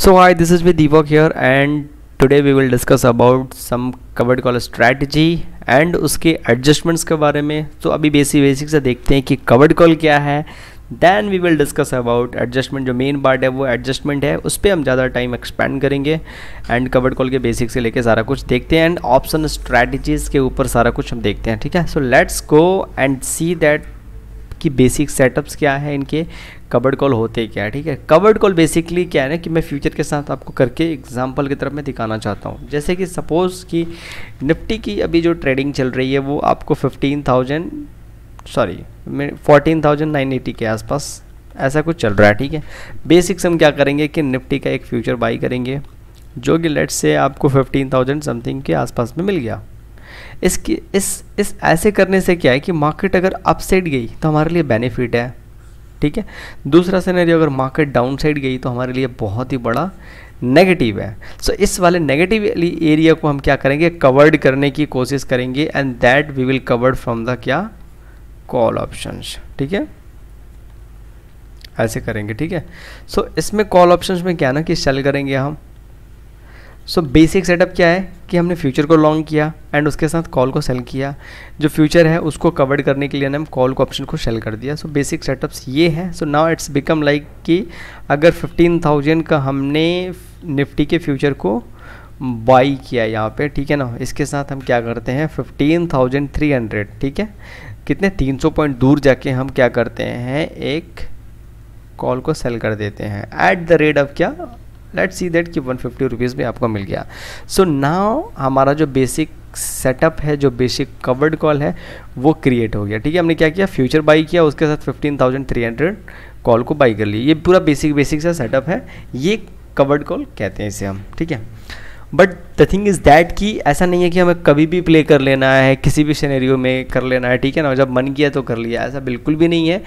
so hi this is me Deepak here and today we will discuss about some covered call strategy and उसके adjustments के बारे में तो अभी बेसिक बेसिक से देखते हैं कि कवर्ड कॉल क्या है then we will discuss about adjustment जो मेन पार्ट है वो एडजस्टमेंट है उस पर हम ज़्यादा टाइम एक्सपेंड करेंगे एंड कवर्ड कॉल के बेसिक से लेके सारा कुछ देखते हैं एंड ऑप्शन स्ट्रैटेजीज़ के ऊपर सारा कुछ हम देखते हैं ठीक है so let's go and see that कि बेसिक सेटअप्स क्या है इनके कवर्ड कॉल होते क्या है ठीक है कवर्ड कॉल बेसिकली क्या है ना कि मैं फ्यूचर के साथ आपको करके एग्जांपल की तरफ मैं दिखाना चाहता हूँ जैसे कि सपोज़ कि निफ्टी की अभी जो ट्रेडिंग चल रही है वो आपको फिफ्टीन थाउजेंड सॉरी मैं फोर्टीन थाउजेंड नाइन एटी के आसपास ऐसा कुछ चल रहा है ठीक है बेसिक्स हम क्या करेंगे कि निफ्टी का एक फ्यूचर बाई करेंगे जो कि लेट से आपको फिफ्टीन थाउजेंड समथिंग के आसपास में मिल गया इसकी इस इस ऐसे करने से क्या है कि मार्केट अगर अपसाइड गई तो हमारे लिए बेनिफिट है ठीक है दूसरा सिनेरियो अगर मार्केट डाउन साइड गई तो हमारे लिए बहुत ही बड़ा नेगेटिव है सो so, इस वाले नेगेटिव एरिया को हम क्या करेंगे कवर्ड करने की कोशिश करेंगे and that we will covered from the क्या कॉल ऑप्शन ठीक है ऐसे करेंगे ठीक है सो so, इसमें कॉल ऑप्शन में क्या ना कि सेल करेंगे हम सो बेसिक सेटअप क्या है कि हमने फ्यूचर को लॉन्ग किया एंड उसके साथ कॉल को सेल किया जो फ्यूचर है उसको कवर्ड करने के लिए हम कॉल को ऑप्शन को सेल कर दिया सो बेसिक सेटअप्स ये है so now it's become like कि अगर 15,000 का हमने निफ्टी के फ्यूचर को बाई किया यहाँ पे ठीक है ना इसके साथ हम क्या करते हैं फिफ्टीन ठीक है कितने तीन पॉइंट दूर जाके हम क्या करते हैं एक कॉल को सेल कर देते हैं एट द रेट ऑफ क्या लेट सी दैट कि वन फिफ्टी रुपीज़ में आपको मिल गया सो so नाव हमारा जो बेसिक सेटअप है जो बेसिक कवर्ड कॉल है वो क्रिएट हो गया ठीक है हमने क्या किया फ्यूचर बाई किया उसके साथ fifteen thousand three hundred call को बाई कर लिया ये पूरा बेसिक बेसिक सा सेटअप है ये कवर्ड कॉल कहते हैं इसे हम ठीक है but the thing is that कि ऐसा नहीं है कि हमें कभी भी प्ले कर लेना है किसी भी सिनेरियो में कर लेना है ठीक है ना जब मन किया तो कर लिया ऐसा बिल्कुल भी नहीं है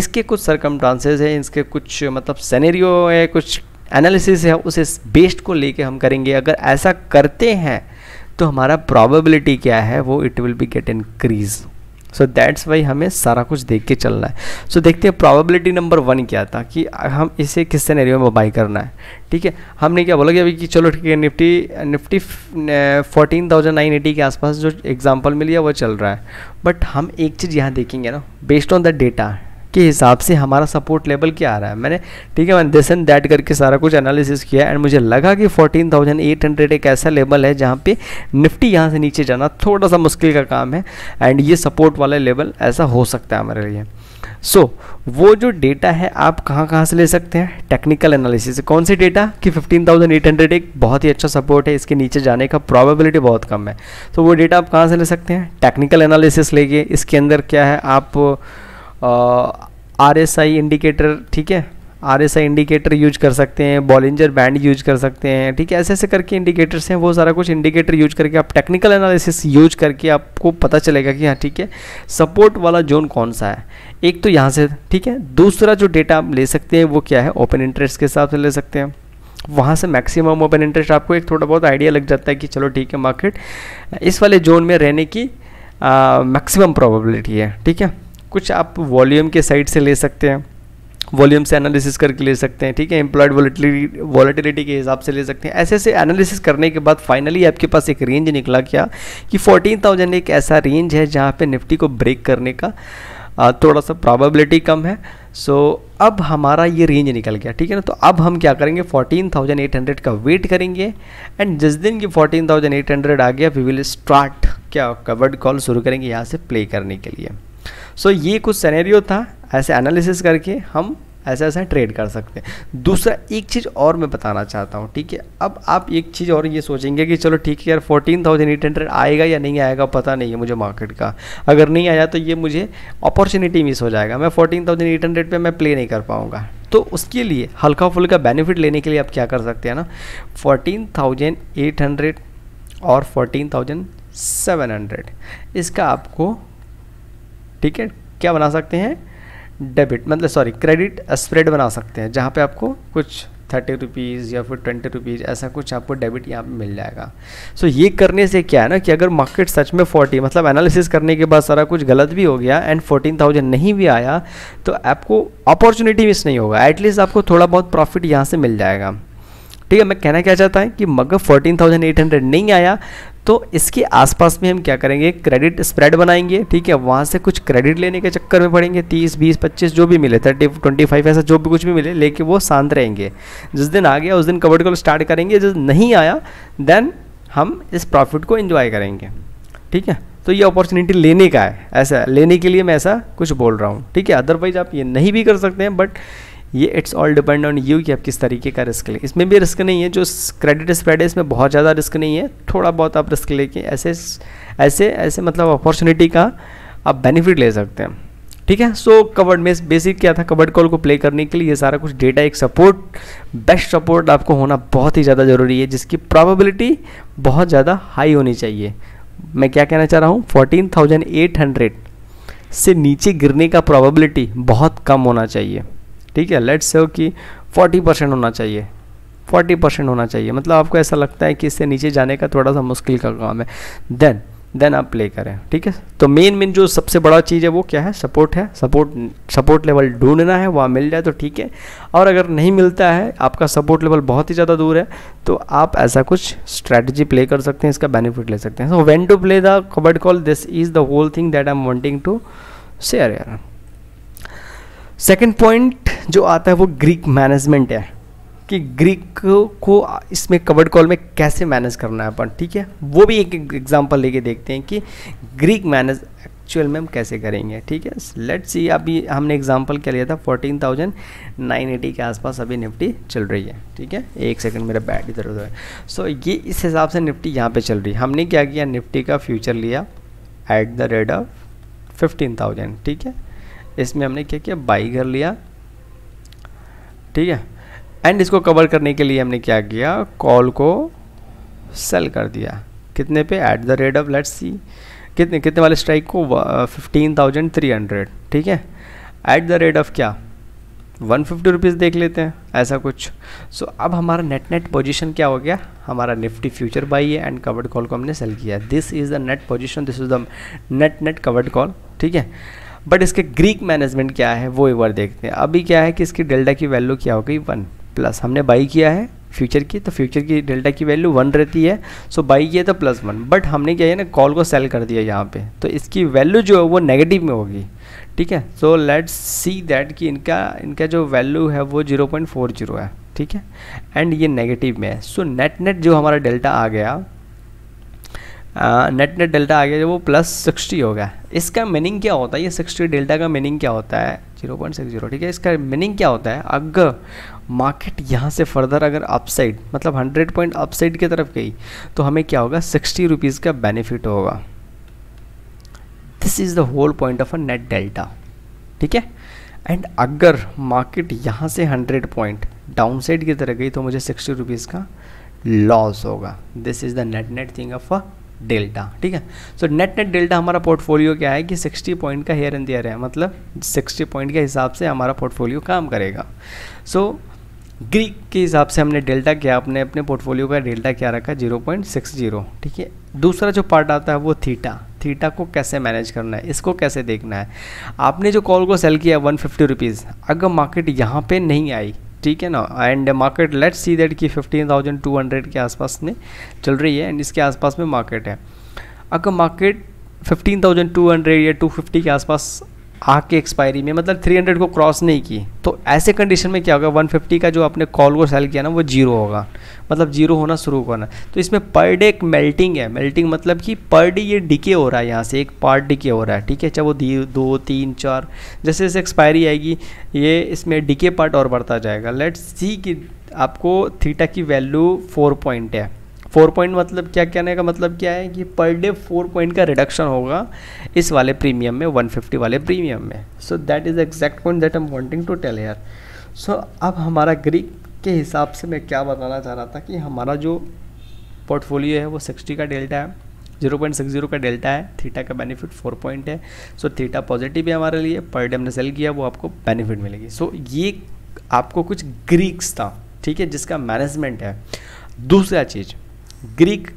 इसके कुछ सरकम है इसके कुछ मतलब सेनेरियो है कुछ एनालिसिस है उसे बेस्ड को लेके हम करेंगे अगर ऐसा करते हैं तो हमारा प्रॉबिलिटी क्या है वो it will be get increase so that's why हमें सारा कुछ देख के चलना है सो so, देखते हैं प्रॉबेबिलिटी नंबर वन क्या था कि हम इसे किस सिनेरियो में बाई करना है ठीक है हमने क्या बोला कि अभी कि चलो ठीक है Nifty Nifty fourteen thousand nine eighty के आसपास जो एग्जाम्पल मिली है वो चल रहा है बट हम एक चीज़ यहाँ देखेंगे ना बेस्ड ऑन द डेटा के हिसाब से हमारा सपोर्ट लेवल क्या आ रहा है मैंने ठीक है मैंने दिस एंड दैट करके सारा कुछ एनालिसिस किया एंड मुझे लगा कि 14,800 एक ऐसा लेवल है जहाँ पे निफ्टी यहाँ से नीचे जाना थोड़ा सा मुश्किल का काम है एंड ये सपोर्ट वाला लेवल ऐसा हो सकता है हमारे लिए सो so, वो जो डेटा है आप कहाँ कहाँ से ले सकते हैं टेक्निकल एनालिसिस कौन सी डेटा कि 15,800 एक बहुत ही अच्छा सपोर्ट है इसके नीचे जाने का प्रोबेबिलिटी बहुत कम है तो so, वो डेटा आप कहाँ से ले सकते हैं टेक्निकल एनालिसिस लेके इसके अंदर क्या है आप आर एस आई इंडिकेटर ठीक है R S I indicator use कर सकते हैं बॉलिंजर बैंड यूज कर सकते हैं ठीक है ऐसे ऐसे करके इंडिकेटर्स हैं वो सारा कुछ इंडिकेटर यूज करके आप टेक्निकल एनालिसिस यूज करके आपको पता चलेगा कि हाँ ठीक है सपोर्ट वाला जोन कौन सा है एक तो यहाँ से ठीक है दूसरा जो डेटा आप ले सकते हैं वो क्या है ओपन इंटरेस्ट के हिसाब से ले सकते हैं वहाँ से मैक्सिमम ओपन इंटरेस्ट आपको एक थोड़ा बहुत आइडिया लग जाता है कि चलो ठीक है मार्केट इस वाले जोन में रहने की मैक्सिमम प्रोबेबिलिटी है ठीक है कुछ आप वॉल्यूम के साइड से ले सकते हैं वॉल्यूम से एनालिसिस करके ले सकते हैं ठीक है एम्प्लॉयड वॉलिटिलिटी वॉलिटिलिटी के हिसाब से ले सकते हैं ऐसे ऐसे एनालिसिस करने के बाद फाइनली आपके पास एक रेंज निकला क्या कि 14,000 एक ऐसा रेंज है जहाँ पे निफ्टी को ब्रेक करने का थोड़ा सा प्रॉबेबिलिटी कम है सो so, अब हमारा ये रेंज निकल गया ठीक है ना तो अब हम क्या करेंगे 14,800 का वेट करेंगे एंड जिस दिन की 14,800 आ गया वी विल स्टार्ट क्या कवर्ड कॉल शुरू करेंगे यहाँ से प्ले करने के लिए सो so, ये कुछ सैनैरियो था ऐसे एनालिसिस करके हम ऐसा ऐसा ट्रेड कर सकते हैं दूसरा एक चीज़ और मैं बताना चाहता हूँ ठीक है अब आप एक चीज़ और ये सोचेंगे कि चलो ठीक है यार फोर्टीन थाउजेंड एट हंड्रेड आएगा या नहीं आएगा पता नहीं है मुझे मार्केट का अगर नहीं आया तो ये मुझे अपॉर्चुनिटी मिस हो जाएगा मैं फोर्टीन थाउजेंड एट हंड्रेड पर मैं प्ले नहीं कर पाऊँगा तो उसके लिए हल्का फुल्का बेनिफिट लेने के लिए आप क्या कर सकते हैं ना फोर्टीन थाउजेंड एट हंड्रेड और फोर्टीन थाउजेंड सेवन हंड्रेड इसका आपको ठीक है क्या बना सकते हैं डेबिट मतलब सॉरी क्रेडिट स्प्रेड बना सकते हैं जहाँ पे आपको कुछ थर्टी रुपीज़ या फिर ट्वेंटी रुपीज़ ऐसा कुछ आपको डेबिट यहाँ पे मिल जाएगा सो so, ये करने से क्या है ना कि अगर मार्केट सच में फोर्टी मतलब एनालिसिस करने के बाद सारा कुछ गलत भी हो गया एंड फोर्टीन थाउजेंड नहीं भी आया तो आपको अपॉर्चुनिटी मिस नहीं होगा एटलीस्ट आपको थोड़ा बहुत प्रॉफिट यहाँ से मिल जाएगा ठीक है मैं कहना क्या चाहता है कि मगर हंड्रेड नहीं आया तो इसके आसपास में हम क्या करेंगे क्रेडिट स्प्रेड बनाएंगे ठीक है वहाँ से कुछ क्रेडिट लेने के चक्कर में पड़ेंगे तीस बीस पच्चीस जो भी मिले थर्टी ट्वेंटी फाइव ऐसा जो भी कुछ भी मिले लेके वो शांत रहेंगे जिस दिन आ गया उस दिन कवर्ड कॉल स्टार्ट करेंगे जिस नहीं आया देन हम इस प्रॉफिट को इन्जॉय करेंगे ठीक है तो ये अपॉर्चुनिटी लेने का है ऐसा लेने के लिए मैं ऐसा कुछ बोल रहा हूँ ठीक है अदरवाइज आप ये नहीं भी कर सकते हैं बट ये it's all depend on you कि आप किस तरीके का रिस्क लें इसमें भी रिस्क नहीं है जो क्रेडिट स्प्रेड है इसमें बहुत ज़्यादा रिस्क नहीं है थोड़ा बहुत आप रिस्क लेके ऐसे ऐसे ऐसे मतलब अपॉर्चुनिटी का आप बेनिफिट ले सकते हैं ठीक है सो कवर्ड में बेसिक क्या था कवर्ड कॉल को प्ले करने के लिए ये सारा कुछ डेटा एक सपोर्ट बेस्ट सपोर्ट आपको होना बहुत ही ज़्यादा ज़रूरी है जिसकी प्रॉबिलिटी बहुत ज़्यादा हाई होनी चाहिए मैं क्या कहना चाह रहा हूँ फोर्टीन थाउजेंड एट हंड्रेड से नीचे गिरने का प्रॉबिलिटी बहुत कम होना चाहिए ठीक है लेट्स सेव कि 40 परसेंट होना चाहिए 40 परसेंट होना चाहिए मतलब आपको ऐसा लगता है कि इससे नीचे जाने का थोड़ा सा मुश्किल का काम है देन देन आप प्ले करें ठीक है तो मेन मेन जो सबसे बड़ा चीज़ है वो क्या है सपोर्ट है सपोर्ट सपोर्ट लेवल ढूंढना है वहाँ मिल जाए तो ठीक है और अगर नहीं मिलता है आपका सपोर्ट लेवल बहुत ही ज़्यादा दूर है तो आप ऐसा कुछ स्ट्रैटेजी प्ले कर सकते हैं इसका बेनिफिट ले सकते हैं so when to play the covered call this is the whole thing that I am wanting to share यार सेकेंड पॉइंट जो आता है वो ग्रीक मैनेजमेंट है कि ग्रीक को इसमें कवर्ड कॉल में कैसे मैनेज करना है अपन ठीक है वो भी एक एग्जांपल लेके देखते हैं कि ग्रीक मैनेज एक्चुअल में हम कैसे करेंगे ठीक है लेट सी अभी हमने एग्जांपल क्या लिया था फोर्टीन थाउजेंड नाइन एटी के आसपास अभी निफ्टी चल रही है ठीक है एक सेकंड मेरा बैट इधर उधर है सो ये इस हिसाब से निफ्टी यहाँ पे चल रही है हमने क्या किया निफ्टी का फ्यूचर लिया at the rate of fifteen thousand ठीक है इसमें हमने क्या किया बाई कर लिया ठीक है एंड इसको कवर करने के लिए हमने क्या किया कॉल को सेल कर दिया कितने पे at the rate of let's see कितने कितने वाले स्ट्राइक को फिफ्टीन थाउजेंड थ्री हंड्रेड ठीक है एट द रेट ऑफ क्या वन फिफ्टी रुपीज़ देख लेते हैं ऐसा कुछ सो so, अब हमारा नेट नेट पोजीशन क्या हो गया हमारा निफ्टी फ्यूचर बाई है एंड कवर्ड कॉल को हमने सेल किया this is the net position this is the net net covered call ठीक है बट इसके ग्रीक मैनेजमेंट क्या है वो एक बार देखते हैं अभी क्या है कि इसकी डेल्टा की वैल्यू क्या हो गई वन प्लस हमने बाई किया है फ्यूचर की तो फ्यूचर की डेल्टा की वैल्यू वन रहती है सो बाई किया तो प्लस वन बट हमने क्या है ना कॉल को सेल कर दिया यहाँ पे तो इसकी वैल्यू जो है वो नेगेटिव में होगी ठीक है सो लेट्स सी दैट कि इनका इनका जो वैल्यू है वो जीरो पॉइंट फोर जीरो है ठीक है एंड ये नेगेटिव में है सो नेट नेट जो हमारा डेल्टा आ गया नेट नेट डेल्टा आ गया जब वो प्लस सिक्सटी होगा इसका मीनिंग क्या होता है ये सिक्सटी डेल्टा का मीनिंग क्या होता है जीरो पॉइंट सिक्स जीरो ठीक है इसका मीनिंग क्या होता है अगर मार्केट यहाँ से फर्दर अगर अपसाइड मतलब हंड्रेड पॉइंट अपसाइड की तरफ गई तो हमें क्या होगा सिक्सटी रुपीज़ का बेनिफिट होगा this is the whole point of a net delta ठीक है एंड अगर मार्केट यहाँ से हंड्रेड पॉइंट डाउन साइड की तरफ गई तो मुझे सिक्सटी रुपीज़ का लॉस होगा this is the net net thing of a delta ठीक है सो नेट नेट डेल्टा हमारा पोर्टफोलियो क्या है कि 60 पॉइंट का हेयर एंड देयर है मतलब 60 पॉइंट के हिसाब से हमारा पोर्टफोलियो काम करेगा सो ग्रीक के हिसाब से हमने डेल्टा क्या अपने अपने पोर्टफोलियो का डेल्टा क्या रखा जीरो पॉइंट सिक्स जीरो ठीक है दूसरा जो पार्ट आता है वो थीटा थीटा को कैसे मैनेज करना है इसको कैसे देखना है आपने जो कॉल को सेल किया वन फिफ्टी रुपीज़ अगर मार्केट यहाँ पर नहीं आई ठीक है ना and market let's see that कि 15,200 के आसपास में चल रही है एंड इसके आसपास में मार्केट है अगर मार्केट 15,200 या 250 के आसपास आके एक्सपायरी में मतलब 300 को क्रॉस नहीं की तो ऐसे कंडीशन में क्या होगा 150 का जो आपने कॉल को सेल किया ना वो जीरो होगा मतलब जीरो होना शुरू होना तो इसमें पर डे एक मेल्टिंग है मेल्टिंग मतलब कि पर डे ये डिके हो रहा है यहाँ से एक पार्ट डिके हो रहा है ठीक है चाहे वो दो तीन चार जैसे जैसे एक्सपायरी आएगी ये इसमें डिके पार्ट और बढ़ता जाएगा लेट्स सी कि आपको थीटा की वैल्यू फोर पॉइंट है फोर पॉइंट मतलब क्या कहने का मतलब क्या है कि पर डे फोर पॉइंट का रिडक्शन होगा इस वाले प्रीमियम में वन फिफ्टी वाले प्रीमियम में so that is exact point that am wanting to tell here so अब हमारा ग्रीक के हिसाब से मैं क्या बताना चाह रहा था कि हमारा जो पोर्टफोलियो है वो सिक्सटी का डेल्टा है जीरो पॉइंट सिक्स जीरो का डेल्टा है थीटा का बेनिफिट फोर पॉइंट है सो थीटा पॉजिटिव है हमारे लिए पर डे हमने सेल किया वो आपको बेनिफिट मिलेगी सो so, ये आपको कुछ ग्रीक्स था ठीक है जिसका मैनेजमेंट है दूसरा चीज़ ग्रीक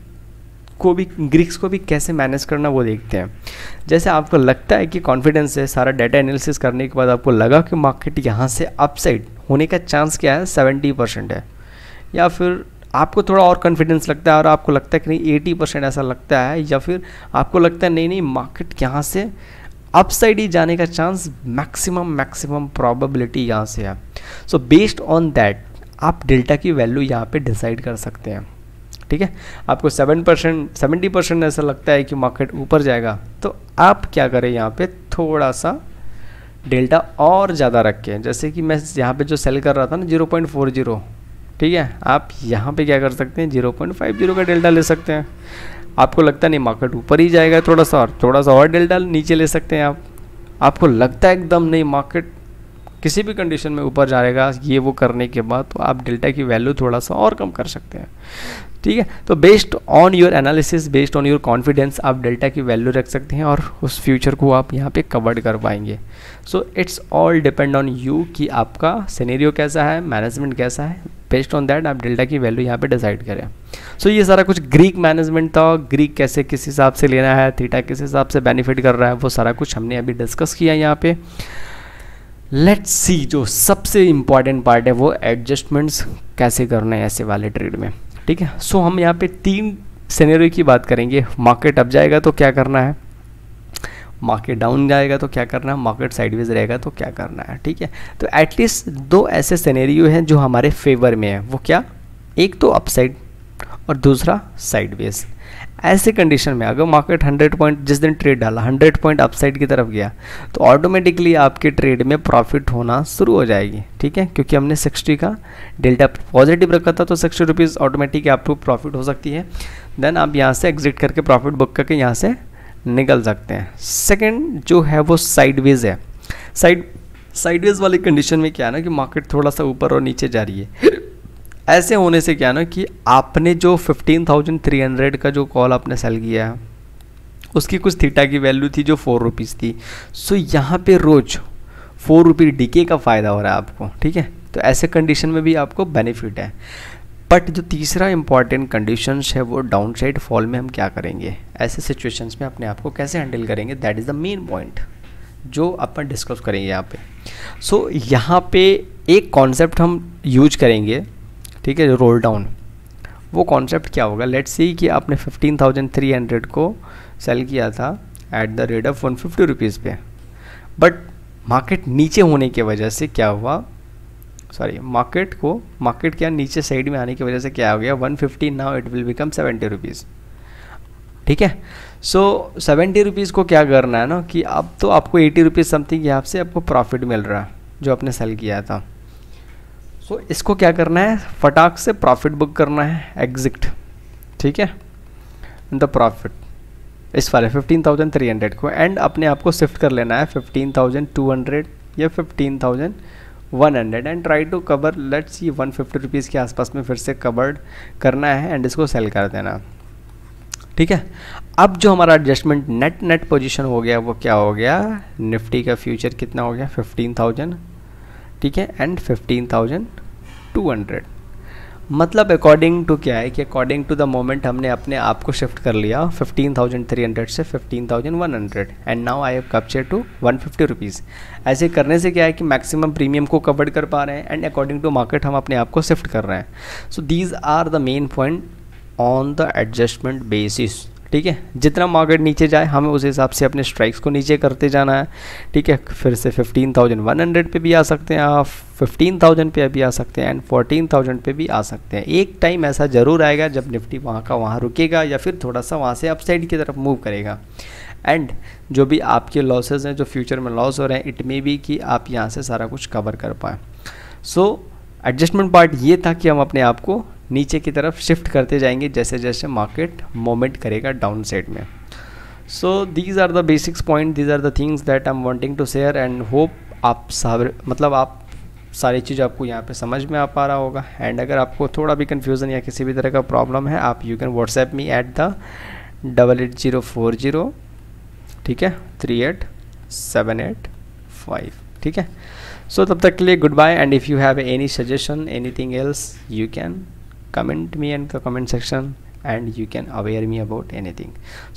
को भी ग्रीक्स को भी कैसे मैनेज करना वो देखते हैं जैसे आपको लगता है कि कॉन्फिडेंस है सारा डाटा एनालिसिस करने के बाद आपको लगा कि मार्केट यहाँ से अपसाइड होने का चांस क्या है सेवेंटी परसेंट है या फिर आपको थोड़ा और कॉन्फिडेंस लगता है और आपको लगता है कि नहीं एटी परसेंट ऐसा लगता है या फिर आपको लगता है नहीं नहीं मार्केट यहाँ से अपसाइड ही जाने का चांस मैक्सिमम मैक्सिमम प्रॉबिलिटी यहाँ से है सो बेस्ड ऑन दैट आप डेल्टा की वैल्यू यहाँ पे डिसाइड कर सकते हैं ठीक है आपको सेवन परसेंट सेवेंटी परसेंट ऐसा लगता है कि मार्केट ऊपर जाएगा तो आप क्या करें यहाँ पे थोड़ा सा डेल्टा और ज़्यादा रखें जैसे कि मैं यहाँ पे जो सेल कर रहा था ना जीरो पॉइंट फोर जीरो ठीक है आप यहाँ पे क्या कर सकते हैं जीरो पॉइंट फाइव जीरो का डेल्टा ले सकते हैं आपको लगता नहीं मार्केट ऊपर ही जाएगा थोड़ा सा और थोड़ा सा और डेल्टा नीचे ले सकते हैं आप आपको लगता है एकदम नहीं मार्केट किसी भी कंडीशन में ऊपर जाएगा ये वो करने के बाद तो आप डेल्टा की वैल्यू थोड़ा सा और कम कर सकते हैं ठीक है तो based on your analysis based on your confidence आप डेल्टा की वैल्यू रख सकते हैं और उस फ्यूचर को आप यहाँ पे कवर्ड कर पाएंगे so it's all depend on you कि आपका सिनेरियो कैसा है मैनेजमेंट कैसा है बेस्ड ऑन दैट आप डेल्टा की वैल्यू यहाँ पे डिसाइड करें सो so, ये सारा कुछ ग्रीक मैनेजमेंट था ग्रीक कैसे किस हिसाब से लेना है थीटा किस हिसाब से बेनिफिट कर रहा है वो सारा कुछ हमने अभी डिस्कस किया यहाँ पे लेट्स सी जो सबसे इंपॉर्टेंट पार्ट है वो एडजस्टमेंट्स कैसे करना है ऐसे वाले ट्रेड में ठीक है सो हम यहाँ पे तीन सिनेरियो की बात करेंगे मार्केट अप जाएगा तो क्या करना है मार्केट डाउन जाएगा तो क्या करना है मार्केट साइडवेज रहेगा तो क्या करना है ठीक है तो एटलीस्ट दो ऐसे सिनेरियो हैं जो हमारे फेवर में है वो क्या एक तो अपसाइड और दूसरा साइडवेज ऐसे कंडीशन में अगर मार्केट 100 पॉइंट जिस दिन ट्रेड डाला 100 पॉइंट अपसाइड की तरफ गया तो ऑटोमेटिकली आपके ट्रेड में प्रॉफिट होना शुरू हो जाएगी ठीक है क्योंकि हमने 60 का डेल्टा पॉजिटिव रखा था तो सिक्सटी रुपीज़ ऑटोमेटिक आपको प्रॉफिट हो सकती है देन आप यहाँ से एग्जिट करके प्रॉफिट बुक करके यहाँ से निकल सकते हैं सेकेंड जो है वो साइडवेज है साइड साइडवेज वाली कंडीशन में क्या है ना कि मार्केट थोड़ा सा ऊपर और नीचे जा रही है ऐसे होने से क्या ना कि आपने जो 15,300 का जो कॉल आपने सेल किया है उसकी कुछ थीटा की वैल्यू थी जो फोर रुपीज़ थी सो यहाँ पे रोज फोर रुपी डीके का फ़ायदा हो रहा है आपको ठीक है तो ऐसे कंडीशन में भी आपको बेनिफिट है बट जो तीसरा इंपॉर्टेंट कंडीशन है वो डाउन साइड फॉल में हम क्या करेंगे ऐसे सिचुएशंस में अपने आप को कैसे हैंडल करेंगे that is the main point जो अपन डिस्कस करेंगे यहाँ पे सो so, यहाँ पे एक कॉन्सेप्ट हम यूज करेंगे ठीक है रोल डाउन वो कॉन्सेप्ट क्या होगा लेट्स सी कि आपने 15,300 को सेल किया था at the rate of one fifty rupees पे बट मार्केट नीचे होने की वजह से क्या हुआ सॉरी मार्केट को मार्केट क्या नीचे साइड में आने की वजह से क्या हो गया 150 fifty now it will become seventy rupees ठीक है सो सेवेंटी रुपीज़ को क्या करना है ना कि अब तो आपको एटी रुपीज़ समथिंग यहाँ से आपको प्रॉफिट मिल रहा है जो आपने सेल किया था सो so, इसको क्या करना है फटाक से प्रॉफिट बुक करना है एग्जिट ठीक है द प्रॉफिट इस वाले 15,300 को एंड अपने आप को शिफ्ट कर लेना है 15,200 या 15,100 and try to cover let's ये वन फिफ्टी के आसपास में फिर से कवर्ड करना है एंड इसको सेल कर देना ठीक है अब जो हमारा एडजस्टमेंट नेट नेट पोजीशन हो गया वो क्या हो गया निफ्टी का फ्यूचर कितना हो गया 15,000 ठीक है and fifteen thousand two hundred मतलब अकॉर्डिंग टू क्या है कि अकॉर्डिंग टू द मोमेंट हमने अपने आप को शिफ्ट कर लिया फिफ्टीन थाउजेंड थ्री हंड्रेड से fifteen thousand one hundred and now I have capture two fifty rupees ऐसे करने से क्या है कि मैक्सिमम प्रीमियम को कवर कर पा रहे हैं एंड अकॉर्डिंग टू मार्केट हम अपने आप को शिफ्ट कर रहे हैं so these are the main point on the adjustment basis ठीक है जितना मार्केट नीचे जाए हमें उस हिसाब से अपने स्ट्राइक्स को नीचे करते जाना है ठीक है फिर से फिफ्टीन थाउजेंड वन हंड्रेड पर भी आ सकते हैं आप फिफ्टीन थाउजेंड पे भी आ सकते हैं एंड फोर्टीन थाउजेंड पे भी आ सकते हैं एक टाइम ऐसा ज़रूर आएगा जब निफ्टी वहाँ का वहाँ रुकेगा या फिर थोड़ा सा वहाँ से अपसाइड की तरफ मूव करेगा एंड जो भी आपके लॉसेज हैं जो फ्यूचर में लॉस हो रहे हैं इट मे बी कि आप यहाँ से सारा कुछ कवर कर पाएँ सो एडजस्टमेंट पार्ट ये था कि हम अपने आप को नीचे की तरफ शिफ्ट करते जाएंगे जैसे जैसे मार्केट मोमेंट करेगा डाउन साइड में so these are the basics point these are the things that I am wanting to share and hope आप साबर मतलब आप सारी चीज़ आपको यहाँ पे समझ में आ पा रहा होगा एंड अगर आपको थोड़ा भी कन्फ्यूज़न या किसी भी तरह का प्रॉब्लम है आप you can WhatsApp me at the double eight zero four zero ठीक है three eight seven eight five ठीक है सो so, तब तक के लिए good bye and if you have any suggestion anything else you can comment me in the comment section and you can aware me about anything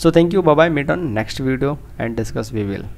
so thank you bye bye meet on next video and discuss we will